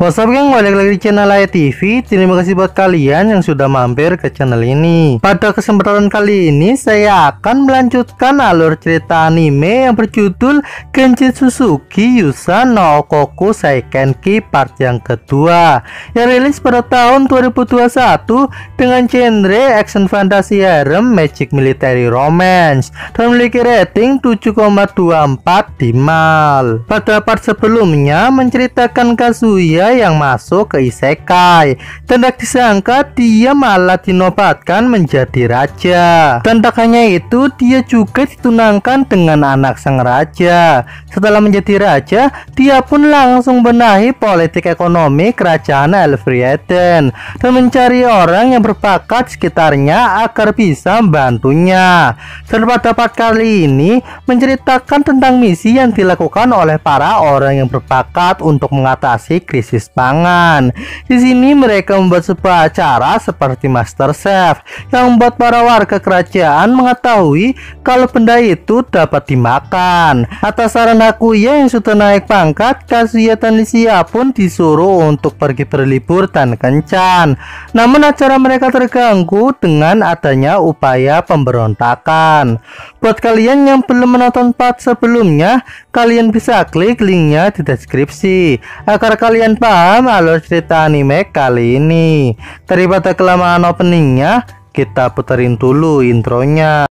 What's up geng, balik lagi di channel Aya TV Terima kasih buat kalian yang sudah mampir ke channel ini Pada kesempatan kali ini saya akan melanjutkan alur cerita anime yang berjudul Genji Suzuki Yusa no Koku Saikenki part yang kedua Yang rilis pada tahun 2021 dengan genre action fantasy harem magic military romance Dan memiliki rating 7,24 di MAL Pada part sebelumnya menceritakan Kazuya yang masuk ke isekai. Tidak disangka dia malah dinobatkan menjadi raja. Tidak hanya itu, dia juga ditunangkan dengan anak sang raja. Setelah menjadi raja, dia pun langsung benahi politik ekonomi kerajaan Elfrieden dan mencari orang yang berbakat sekitarnya agar bisa membantunya. Serba dapat kali ini menceritakan tentang misi yang dilakukan oleh para orang yang berbakat untuk mengatasi krisis krisis pangan. Di sini mereka membuat sebuah acara seperti Master Chef yang membuat para warga kerajaan mengetahui kalau benda itu dapat dimakan. Atas saran ya yang sudah naik pangkat, Kazuya Tanisia pun disuruh untuk pergi berlibur dan kencan. Namun acara mereka terganggu dengan adanya upaya pemberontakan. Buat kalian yang belum menonton part sebelumnya, kalian bisa klik linknya di deskripsi agar kalian paham dalam alur cerita anime kali ini. Daripada kelamaan openingnya, kita puterin dulu intronya.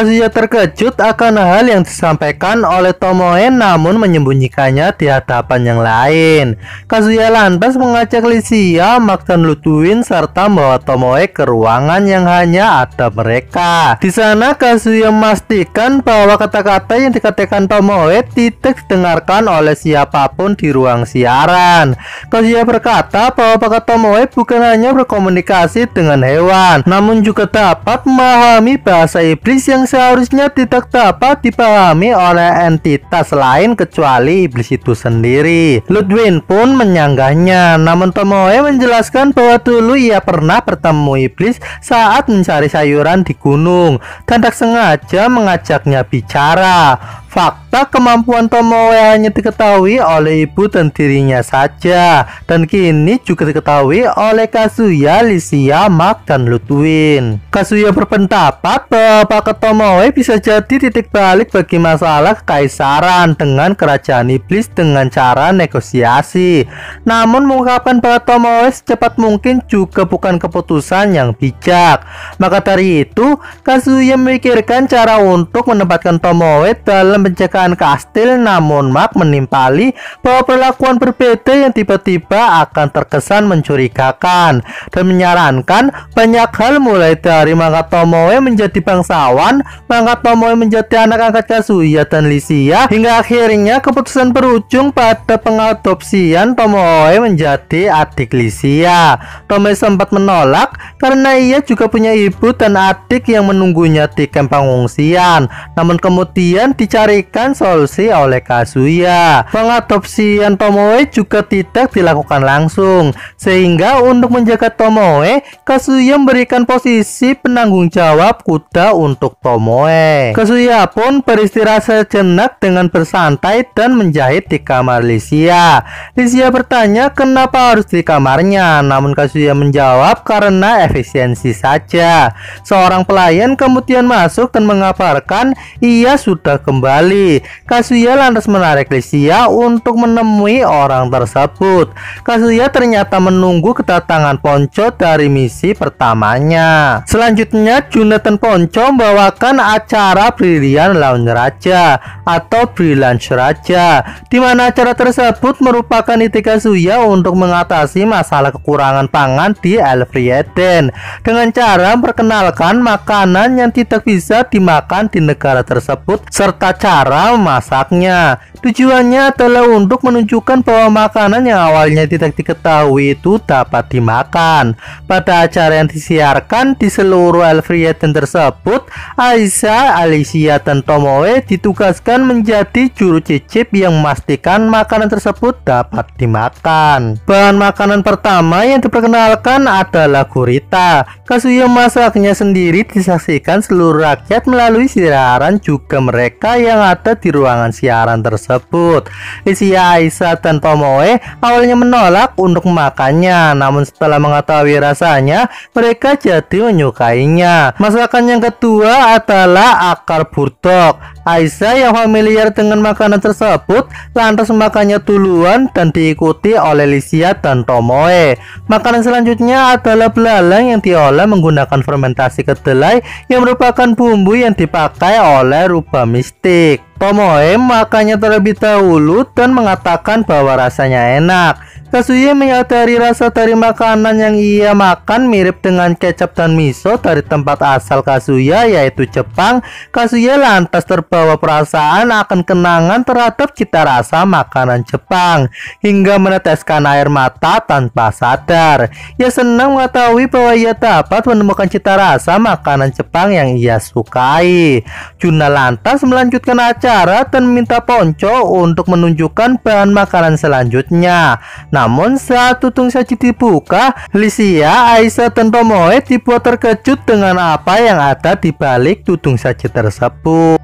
Kazuya terkejut akan hal yang disampaikan oleh Tomoe namun menyembunyikannya di hadapan yang lain. Kazuya lantas mengajak Lisia, Mark dan Ludwin serta membawa Tomoe ke ruangan yang hanya ada mereka. Di sana Kazuya memastikan bahwa kata-kata yang dikatakan Tomoe tidak didengarkan oleh siapapun di ruang siaran. Kazuya berkata bahwa Pak Tomoe bukan hanya berkomunikasi dengan hewan, namun juga dapat memahami bahasa iblis yang seharusnya tidak dapat dipahami oleh entitas lain kecuali iblis itu sendiri. Ludwin pun menyanggahnya, namun Tomoe menjelaskan bahwa dulu ia pernah bertemu iblis saat mencari sayuran di gunung dan tak sengaja mengajaknya bicara. Fakta kemampuan Tomoe hanya diketahui oleh ibu dan dirinya saja dan kini juga diketahui oleh Kazuya, Lysia, Mark, dan Ludwin. Kazuya berpendapat bahwa paket Tomoe bisa jadi titik balik bagi masalah kekaisaran dengan kerajaan iblis dengan cara negosiasi. Namun mengungkapkan bahwa Tomoe secepat mungkin juga bukan keputusan yang bijak. Maka dari itu, Kazuya memikirkan cara untuk menempatkan Tomoe dalam dalam penjagaan kastil namun Mark menimpali bahwa perlakuan berbeda yang tiba-tiba akan terkesan mencurigakan dan menyarankan banyak hal mulai dari Mangga Tomoe menjadi bangsawan, Mangga Tomoe menjadi anak angkat Kazuya dan Lisia hingga akhirnya keputusan berujung pada pengadopsian Tomoe menjadi adik Lisia. Tomoe sempat menolak karena ia juga punya ibu dan adik yang menunggunya di kamp pengungsian. Namun kemudian dicari diberikan solusi oleh Kazuya. Pengadopsian Tomoe juga tidak dilakukan langsung, sehingga untuk menjaga Tomoe, Kazuya memberikan posisi penanggung jawab kuda untuk Tomoe. Kazuya pun beristirahat sejenak dengan bersantai dan menjahit di kamar Lisia. Lisia bertanya kenapa harus di kamarnya, namun Kazuya menjawab karena efisiensi saja. Seorang pelayan kemudian masuk dan mengabarkan ia sudah kembali kembali. Kasuya lantas menarik Lysia untuk menemui orang tersebut. Kasuya ternyata menunggu kedatangan Ponco dari misi pertamanya. Selanjutnya, Jonathan Ponco membawakan acara Brilliant Lounge Raja atau Brilliant Raja, di mana acara tersebut merupakan ide Kasuya untuk mengatasi masalah kekurangan pangan di Elfrieden dengan cara memperkenalkan makanan yang tidak bisa dimakan di negara tersebut serta cara cara masaknya. Tujuannya adalah untuk menunjukkan bahwa makanan yang awalnya tidak diketahui itu dapat dimakan. Pada acara yang disiarkan di seluruh Elfrieden tersebut, Aisyah, Alicia, dan Tomoe ditugaskan menjadi juru cicip yang memastikan makanan tersebut dapat dimakan. Bahan makanan pertama yang diperkenalkan adalah gurita. yang masaknya sendiri disaksikan seluruh rakyat melalui siaran. juga mereka yang ada di ruangan siaran tersebut. Isi Aisyah dan Tomoe awalnya menolak untuk makannya, namun setelah mengetahui rasanya, mereka jadi menyukainya. Masakan yang kedua adalah akar burdok. Aisyah yang familiar dengan makanan tersebut lantas makannya duluan dan diikuti oleh Lisia dan Tomoe. Makanan selanjutnya adalah belalang yang diolah menggunakan fermentasi kedelai yang merupakan bumbu yang dipakai oleh rubah mistik. Tomoe makannya terlebih dahulu dan mengatakan bahwa rasanya enak. Kasuya menyadari rasa dari makanan yang ia makan mirip dengan kecap dan miso dari tempat asal Kasuya yaitu Jepang. Kasuya lantas terbawa perasaan akan kenangan terhadap cita rasa makanan Jepang hingga meneteskan air mata tanpa sadar. Ia senang mengetahui bahwa ia dapat menemukan cita rasa makanan Jepang yang ia sukai. Juna lantas melanjutkan acara dan meminta Ponco untuk menunjukkan bahan makanan selanjutnya. Namun saat tutung saji dibuka, Lisia, Aisyah, dan Tomoe dibuat terkejut dengan apa yang ada di balik tutung saji tersebut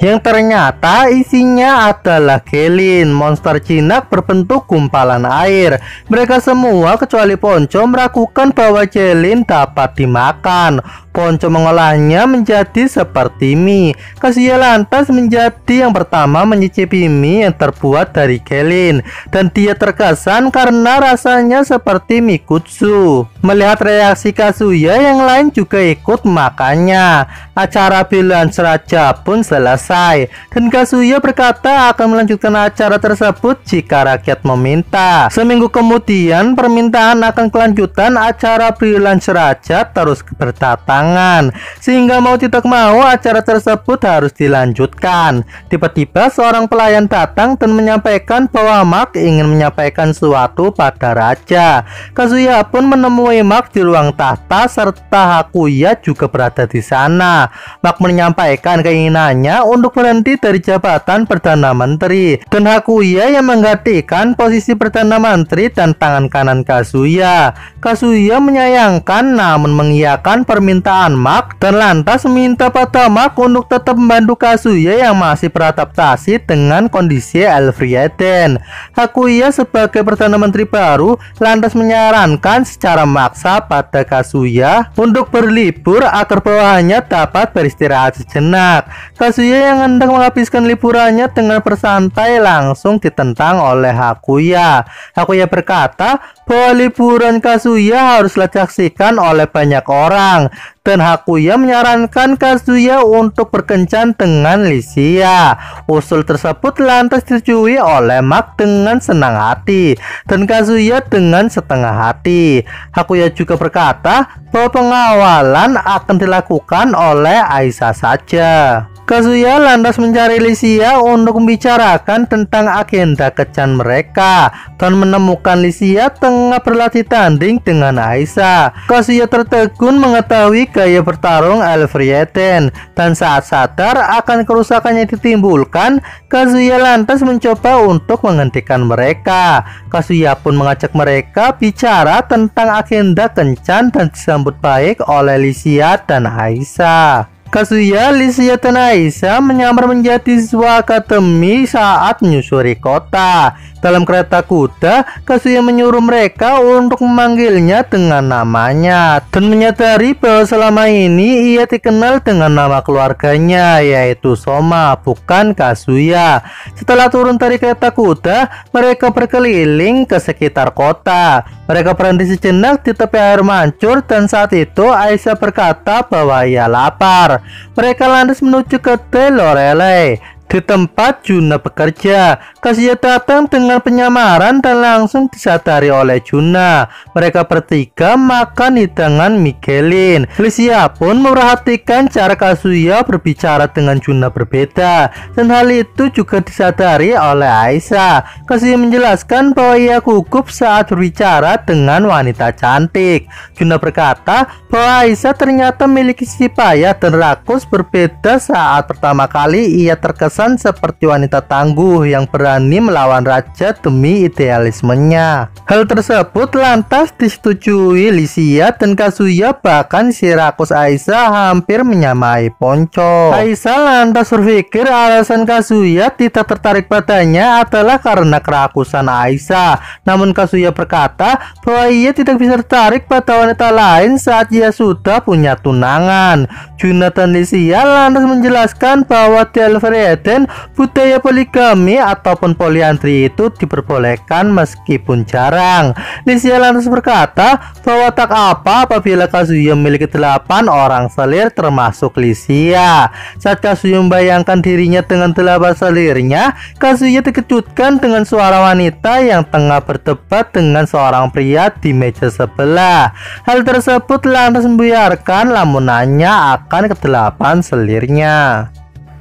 yang ternyata isinya adalah gelin, monster jinak berbentuk gumpalan air. Mereka semua kecuali Ponco meragukan bahwa Kelin dapat dimakan. Ponco mengolahnya menjadi seperti mie. Kasia lantas menjadi yang pertama mencicipi mie yang terbuat dari kelin dan dia terkesan karena rasanya seperti mie kutsu. Melihat reaksi Kasuya yang lain juga ikut makannya. Acara bilan seraja pun selesai dan Kasuya berkata akan melanjutkan acara tersebut jika rakyat meminta. Seminggu kemudian permintaan akan kelanjutan acara bilan seraja terus berdatang tangan Sehingga mau tidak mau acara tersebut harus dilanjutkan. Tiba-tiba seorang pelayan datang dan menyampaikan bahwa Mark ingin menyampaikan sesuatu pada raja. Kazuya pun menemui Mark di ruang tahta serta Hakuya juga berada di sana. Mark menyampaikan keinginannya untuk berhenti dari jabatan Perdana Menteri dan Hakuya yang menggantikan posisi Perdana Menteri dan tangan kanan Kazuya. Kazuya menyayangkan namun mengiyakan permintaan perkataan Mark dan lantas minta pada Mark untuk tetap membantu Kazuya yang masih beradaptasi dengan kondisi Elfrieden. Hakuya sebagai Perdana Menteri baru lantas menyarankan secara maksa pada Kazuya untuk berlibur agar bawahannya dapat beristirahat sejenak. Kazuya yang hendak menghabiskan liburannya dengan bersantai langsung ditentang oleh Hakuya. Hakuya berkata bahwa liburan Kazuya haruslah disaksikan oleh banyak orang Hakuya menyarankan Kazuya untuk berkencan dengan Lisia. Usul tersebut lantas disetujui oleh Mak dengan senang hati dan Kazuya dengan setengah hati. Hakuya juga berkata bahwa pengawalan akan dilakukan oleh Aisa saja. Kazuya lantas mencari Lisia untuk membicarakan tentang agenda kencan mereka dan menemukan Lisia tengah berlatih tanding dengan Aisa. Kazuya tertegun mengetahui gaya bertarung Elfrieden dan saat sadar akan kerusakan yang ditimbulkan, Kazuya lantas mencoba untuk menghentikan mereka. Kazuya pun mengajak mereka bicara tentang agenda kencan dan disambut baik oleh Lisia dan Aisa. Kasuya Lisya Tenaisa menyamar menjadi siswa akademi saat menyusuri kota. Dalam kereta kuda, Kazuya menyuruh mereka untuk memanggilnya dengan namanya dan menyadari bahwa selama ini ia dikenal dengan nama keluarganya yaitu Soma, bukan Kazuya. Setelah turun dari kereta kuda, mereka berkeliling ke sekitar kota. Mereka berhenti sejenak di tepi air mancur dan saat itu Aisyah berkata bahwa ia lapar. Mereka lantas menuju ke Delorele. Di tempat Juna bekerja, Kasia datang dengan penyamaran dan langsung disadari oleh Juna. Mereka bertiga makan hidangan Michelin. Felicia pun memperhatikan cara Kasuya berbicara dengan Juna berbeda. Dan hal itu juga disadari oleh Aisyah. Kasia menjelaskan bahwa ia gugup saat berbicara dengan wanita cantik. Juna berkata bahwa Aisyah ternyata memiliki sifat payah dan rakus berbeda saat pertama kali ia terkesan kekerasan seperti wanita tangguh yang berani melawan raja demi idealismenya. Hal tersebut lantas disetujui Lysia dan Kazuya bahkan Sirakus Aisa hampir menyamai Ponco. Aisa lantas berpikir alasan Kazuya tidak tertarik padanya adalah karena kerakusan Aisa. Namun Kazuya berkata bahwa ia tidak bisa tertarik pada wanita lain saat ia sudah punya tunangan. Jonathan Lisia lantas menjelaskan bahwa di Alfreden budaya poligami ataupun poliandri itu diperbolehkan meskipun jarang. Lisia lantas berkata bahwa tak apa apabila Kazuya memiliki delapan orang selir termasuk Lisia. Saat Kazuya membayangkan dirinya dengan delapan selirnya, Kazuya dikejutkan dengan suara wanita yang tengah berdebat dengan seorang pria di meja sebelah. Hal tersebut lantas membiarkan lamunannya akan akan ke-8 selirnya.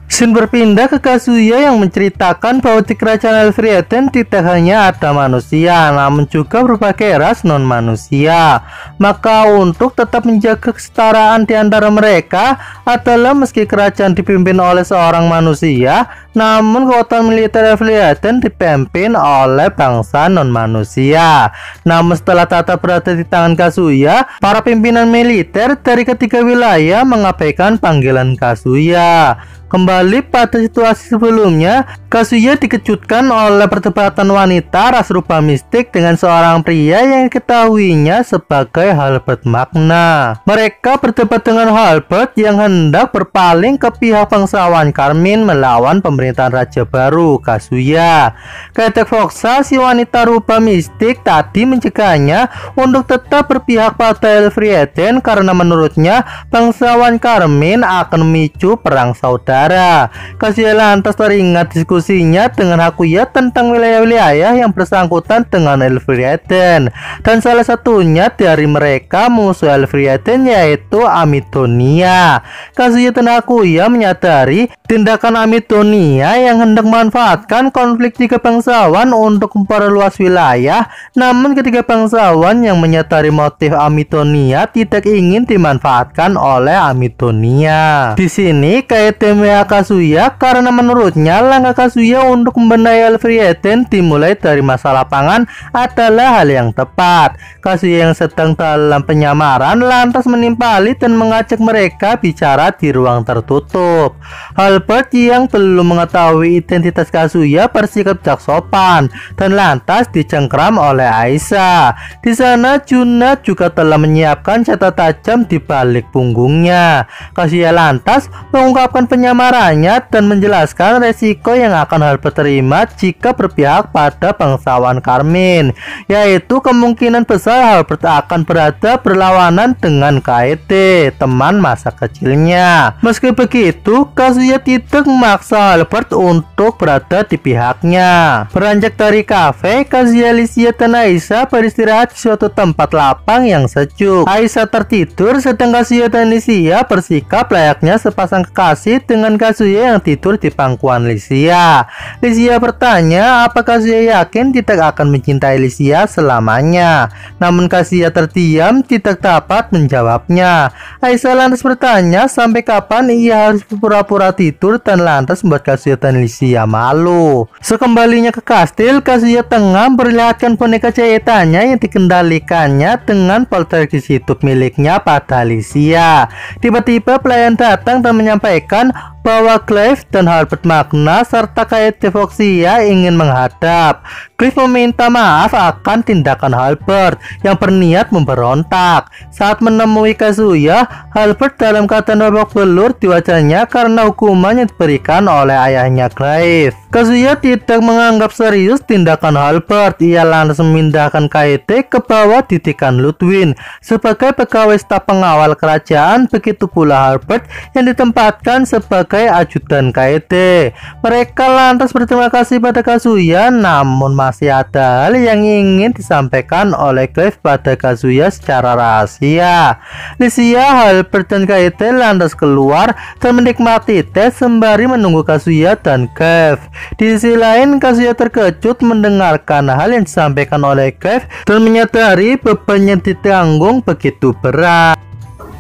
Sin berpindah ke Kazuya yang menceritakan bahwa di kerajaan Elfrieden tidak hanya ada manusia, namun juga berbagai ras non-manusia. Maka untuk tetap menjaga kesetaraan di antara mereka adalah meski kerajaan dipimpin oleh seorang manusia, namun kekuatan militer Elfrieden dipimpin oleh bangsa non-manusia. Namun setelah tata berada di tangan Kazuya, para pimpinan militer dari ketiga wilayah mengabaikan panggilan Kazuya. Kembali pada situasi sebelumnya, Kazuya dikejutkan oleh perdebatan wanita ras rupa mistik dengan seorang pria yang diketahuinya sebagai Halbert Magna. Mereka berdebat dengan Halbert yang hendak berpaling ke pihak bangsawan Karmin melawan pemerintahan Raja Baru, Kazuya. Ketek Foxa, si wanita rupa mistik tadi mencegahnya untuk tetap berpihak pada Elfrieden karena menurutnya bangsawan Karmin akan memicu perang saudara negara. Kazuela lantas teringat diskusinya dengan Hakuya tentang wilayah-wilayah yang bersangkutan dengan Elfriaden. Dan salah satunya dari mereka musuh Elfriaden yaitu kasih ya dan Hakuya menyadari tindakan Amitonia yang hendak memanfaatkan konflik tiga bangsawan untuk memperluas wilayah. Namun ketiga bangsawan yang menyadari motif Amitonia tidak ingin dimanfaatkan oleh Amitonia. Di sini Kaidemi karya Kazuya karena menurutnya langkah Kazuya untuk membenahi Elfrieten dimulai dari masa lapangan adalah hal yang tepat. Kazuya yang sedang dalam penyamaran lantas menimpali dan mengajak mereka bicara di ruang tertutup. Albert yang belum mengetahui identitas Kazuya bersikap tak sopan dan lantas dicengkram oleh Aisyah. Di sana Juna juga telah menyiapkan catatan tajam di balik punggungnya. Kazuya lantas mengungkapkan penyamaran lamarannya dan menjelaskan resiko yang akan Harper terima jika berpihak pada bangsawan Karmin, yaitu kemungkinan besar Harper akan berada berlawanan dengan KET, teman masa kecilnya. Meski begitu, Kazuya tidak memaksa Albert untuk berada di pihaknya. Beranjak dari kafe, Kazuya, Alicia, dan Aisyah beristirahat di suatu tempat lapang yang sejuk. Aisa tertidur, sedang Kazuya dan Alicia bersikap layaknya sepasang kekasih dengan dengan Kazuya yang tidur di pangkuan Lysia. Lysia bertanya apakah Kazuya yakin tidak akan mencintai Lysia selamanya. Namun Kazuya terdiam tidak dapat menjawabnya. Aisyah lantas bertanya sampai kapan ia harus pura-pura tidur dan lantas membuat Kazuya dan Lysia malu. Sekembalinya ke kastil, Kazuya tengah memperlihatkan boneka jahitannya yang dikendalikannya dengan poltergeist hidup miliknya pada Lysia. Tiba-tiba pelayan datang dan menyampaikan bahwa Clive dan Harbert Magna serta Kate Foxia ingin menghadap Cliff meminta maaf akan tindakan Halbert yang berniat memberontak. Saat menemui Kazuya, Halbert dalam keadaan babak belur di wajahnya karena hukuman yang diberikan oleh ayahnya Cliff. Kazuya tidak menganggap serius tindakan Halbert. Ia langsung memindahkan KIT ke bawah didikan Ludwin. Sebagai pegawai staf pengawal kerajaan, begitu pula Halbert yang ditempatkan sebagai ajudan KIT. Mereka lantas berterima kasih pada Kazuya namun masih ada hal yang ingin disampaikan oleh Cliff pada Kazuya secara rahasia. Lisia hal dan Kaede lantas keluar dan menikmati teh sembari menunggu Kazuya dan Cliff. Di sisi lain, Kazuya terkejut mendengarkan hal yang disampaikan oleh Cliff dan menyadari beban yang ditanggung begitu berat.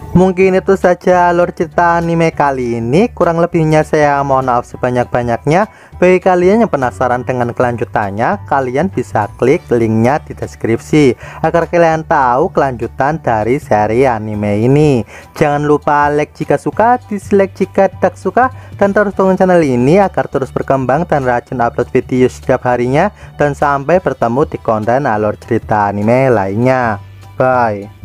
Mungkin itu saja alur cerita anime kali ini. Kurang lebihnya saya mohon maaf sebanyak-banyaknya. Bagi kalian yang penasaran dengan kelanjutannya, kalian bisa klik linknya di deskripsi agar kalian tahu kelanjutan dari seri anime ini. Jangan lupa like jika suka, dislike jika tidak suka, dan terus dukung channel ini agar terus berkembang dan rajin upload video setiap harinya. Dan sampai bertemu di konten alur cerita anime lainnya. Bye.